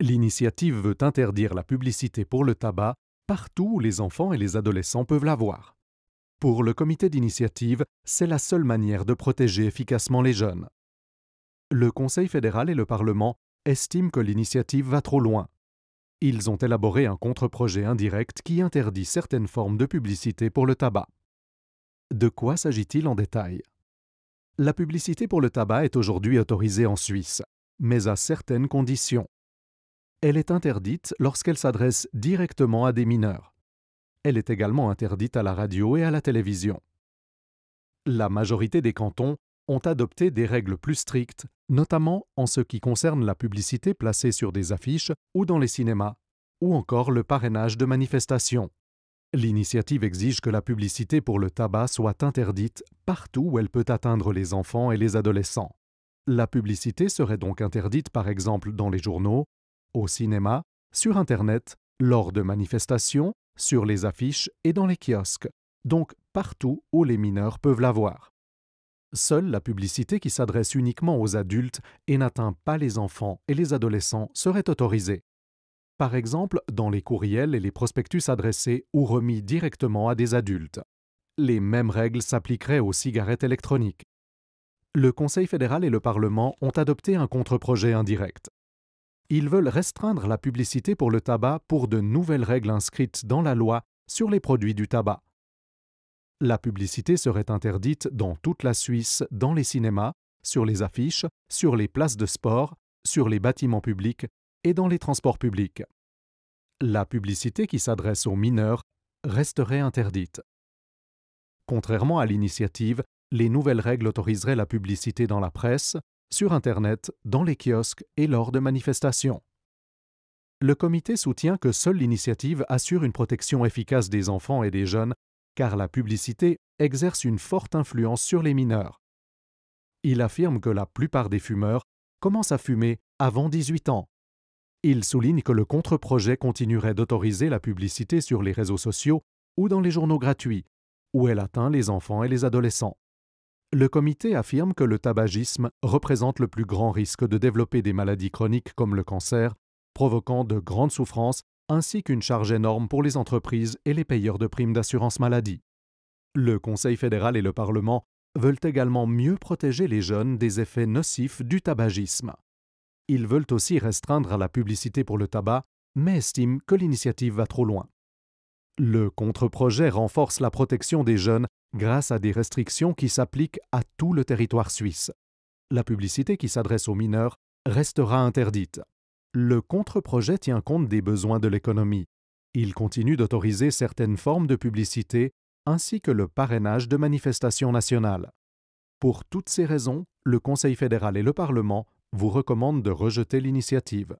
L'initiative veut interdire la publicité pour le tabac partout où les enfants et les adolescents peuvent l'avoir. Pour le comité d'initiative, c'est la seule manière de protéger efficacement les jeunes. Le Conseil fédéral et le Parlement estiment que l'initiative va trop loin. Ils ont élaboré un contre-projet indirect qui interdit certaines formes de publicité pour le tabac. De quoi s'agit-il en détail La publicité pour le tabac est aujourd'hui autorisée en Suisse, mais à certaines conditions. Elle est interdite lorsqu'elle s'adresse directement à des mineurs. Elle est également interdite à la radio et à la télévision. La majorité des cantons ont adopté des règles plus strictes, notamment en ce qui concerne la publicité placée sur des affiches ou dans les cinémas, ou encore le parrainage de manifestations. L'initiative exige que la publicité pour le tabac soit interdite partout où elle peut atteindre les enfants et les adolescents. La publicité serait donc interdite par exemple dans les journaux, au cinéma, sur Internet, lors de manifestations, sur les affiches et dans les kiosques, donc partout où les mineurs peuvent la voir. Seule la publicité qui s'adresse uniquement aux adultes et n'atteint pas les enfants et les adolescents serait autorisée. Par exemple, dans les courriels et les prospectus adressés ou remis directement à des adultes. Les mêmes règles s'appliqueraient aux cigarettes électroniques. Le Conseil fédéral et le Parlement ont adopté un contre-projet indirect. Ils veulent restreindre la publicité pour le tabac pour de nouvelles règles inscrites dans la loi sur les produits du tabac. La publicité serait interdite dans toute la Suisse, dans les cinémas, sur les affiches, sur les places de sport, sur les bâtiments publics et dans les transports publics. La publicité qui s'adresse aux mineurs resterait interdite. Contrairement à l'initiative, les nouvelles règles autoriseraient la publicité dans la presse, sur Internet, dans les kiosques et lors de manifestations. Le comité soutient que seule l'initiative assure une protection efficace des enfants et des jeunes, car la publicité exerce une forte influence sur les mineurs. Il affirme que la plupart des fumeurs commencent à fumer avant 18 ans. Il souligne que le contre-projet continuerait d'autoriser la publicité sur les réseaux sociaux ou dans les journaux gratuits, où elle atteint les enfants et les adolescents. Le comité affirme que le tabagisme représente le plus grand risque de développer des maladies chroniques comme le cancer, provoquant de grandes souffrances ainsi qu'une charge énorme pour les entreprises et les payeurs de primes d'assurance maladie. Le Conseil fédéral et le Parlement veulent également mieux protéger les jeunes des effets nocifs du tabagisme. Ils veulent aussi restreindre la publicité pour le tabac, mais estiment que l'initiative va trop loin. Le contre-projet renforce la protection des jeunes grâce à des restrictions qui s'appliquent à tout le territoire suisse. La publicité qui s'adresse aux mineurs restera interdite. Le contre-projet tient compte des besoins de l'économie. Il continue d'autoriser certaines formes de publicité ainsi que le parrainage de manifestations nationales. Pour toutes ces raisons, le Conseil fédéral et le Parlement vous recommandent de rejeter l'initiative.